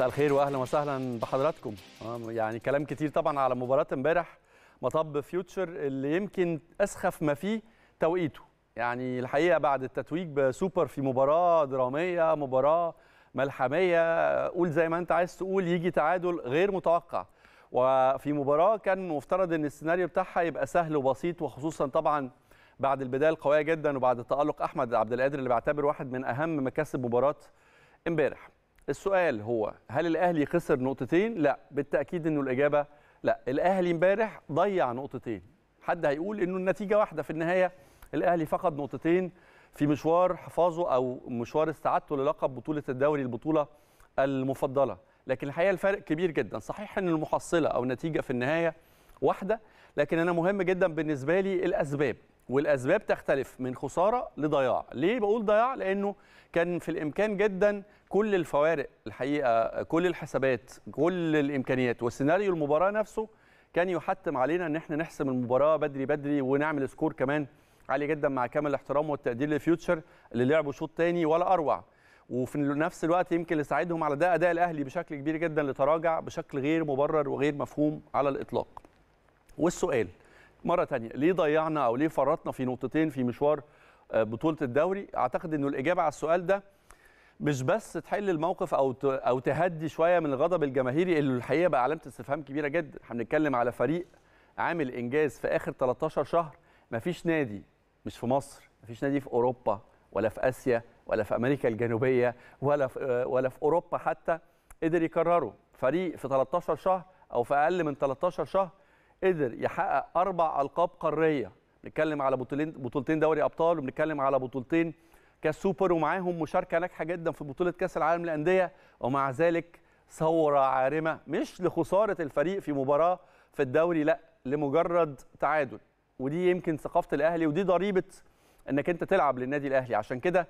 مساء الخير واهلا وسهلا بحضراتكم يعني كلام كتير طبعا على مباراه امبارح مطب فيوتشر اللي يمكن اسخف ما فيه توقيته يعني الحقيقه بعد التتويج بسوبر في مباراه دراميه مباراه ملحميه قول زي ما انت عايز تقول يجي تعادل غير متوقع وفي مباراه كان مفترض ان السيناريو بتاعها يبقى سهل وبسيط وخصوصا طبعا بعد البدايه القويه جدا وبعد تالق احمد عبد القادر اللي بعتبر واحد من اهم مكاسب مباراه امبارح السؤال هو هل الاهلي خسر نقطتين؟ لا بالتاكيد انه الاجابه لا الاهلي امبارح ضيع نقطتين حد هيقول انه النتيجه واحده في النهايه الاهلي فقد نقطتين في مشوار حفاظه او مشوار استعادته للقب بطوله الدوري البطوله المفضله لكن الحقيقه الفرق كبير جدا صحيح ان المحصله او النتيجه في النهايه واحده لكن انا مهم جدا بالنسبه لي الاسباب والاسباب تختلف من خساره لضياع ليه بقول ضياع لانه كان في الامكان جدا كل الفوارق الحقيقه كل الحسابات كل الامكانيات وسيناريو المباراه نفسه كان يحتم علينا ان احنا نحسم المباراه بدري بدري ونعمل سكور كمان عالي جدا مع كامل الاحترام والتقدير للفيوتشر اللي لعبوا شوط تاني ولا اروع وفي نفس الوقت يمكن اللي ساعدهم على ده اداء الاهلي بشكل كبير جدا لتراجع بشكل غير مبرر وغير مفهوم على الاطلاق والسؤال مره ثانيه ليه ضيعنا او ليه فرطنا في نقطتين في مشوار آه، بطوله الدوري اعتقد انه الاجابه على السؤال ده مش بس تحل الموقف او او تهدي شويه من الغضب الجماهيري اللي الحقيقه بقى علامه استفهام كبيره جدا احنا بنتكلم على فريق عامل انجاز في اخر 13 شهر مفيش نادي مش في مصر مفيش نادي في اوروبا ولا في اسيا ولا في امريكا الجنوبيه ولا في آه، ولا في اوروبا حتى قدر يكرره فريق في 13 شهر او في اقل من 13 شهر قدر يحقق اربع القاب قاريه بنتكلم على بطولين بطولتين دوري ابطال وبنتكلم على بطولتين كاس سوبر ومعاهم مشاركه ناجحه جدا في بطوله كاس العالم للانديه ومع ذلك ثوره عارمه مش لخساره الفريق في مباراه في الدوري لا لمجرد تعادل ودي يمكن ثقافه الاهلي ودي ضريبه انك انت تلعب للنادي الاهلي عشان كده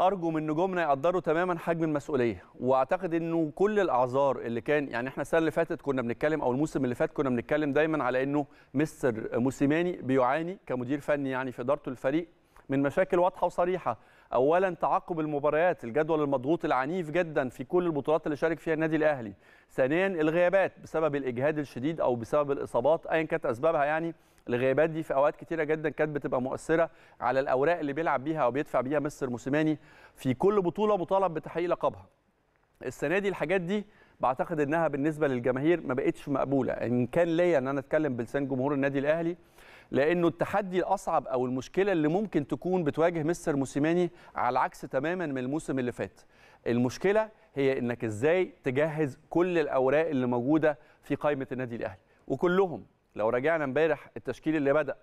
ارجو من نجومنا يقدروا تماما حجم المسؤوليه واعتقد انه كل الاعذار اللي كان يعني احنا السنه اللي فاتت كنا بنتكلم او الموسم اللي فات كنا بنتكلم دايما على انه مستر موسيماني بيعاني كمدير فني يعني في ادارته الفريق من مشاكل واضحه وصريحه اولا تعاقب المباريات الجدول المضغوط العنيف جدا في كل البطولات اللي شارك فيها النادي الاهلي ثانيا الغيابات بسبب الاجهاد الشديد او بسبب الاصابات ايا كانت اسبابها يعني الغيابات دي في اوقات كتيره جدا كانت بتبقى مؤثره على الاوراق اللي بيلعب بيها او بيدفع بيها مستر موسيماني في كل بطوله مطالب بتحقيق لقبها السنه دي الحاجات دي بعتقد انها بالنسبه للجماهير ما بقتش مقبوله ان كان ليا ان انا اتكلم بلسان جمهور النادي الاهلي لانه التحدي الاصعب او المشكله اللي ممكن تكون بتواجه مستر موسيماني على العكس تماما من الموسم اللي فات المشكله هي انك ازاي تجهز كل الاوراق اللي موجوده في قائمه النادي الاهلي وكلهم لو راجعنا امبارح التشكيل اللي بدا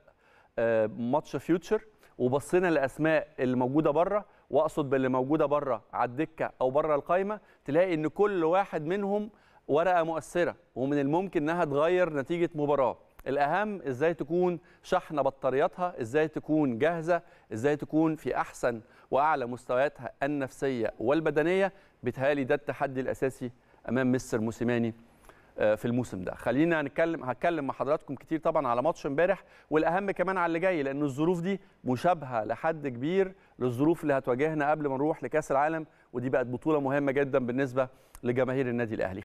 آه، ماتش فيوتشر وبصينا لاسماء اللي موجوده بره واقصد باللي موجوده بره على الدكه او بره القايمه تلاقي ان كل واحد منهم ورقه مؤثره ومن الممكن انها تغير نتيجه مباراه الاهم ازاي تكون شحنه بطارياتها ازاي تكون جاهزه ازاي تكون في احسن واعلى مستوياتها النفسيه والبدنيه بتهالي ده التحدي الاساسي امام مستر موسيماني آه، في الموسم ده خلينا نتكلم هتكلم مع حضراتكم كتير طبعا على ماتش امبارح والاهم كمان على اللي جاي لان الظروف دي مشابهه لحد كبير للظروف اللي هتواجهنا قبل ما نروح لكاس العالم ودي بقت بطوله مهمه جدا بالنسبه لجماهير النادي الاهلي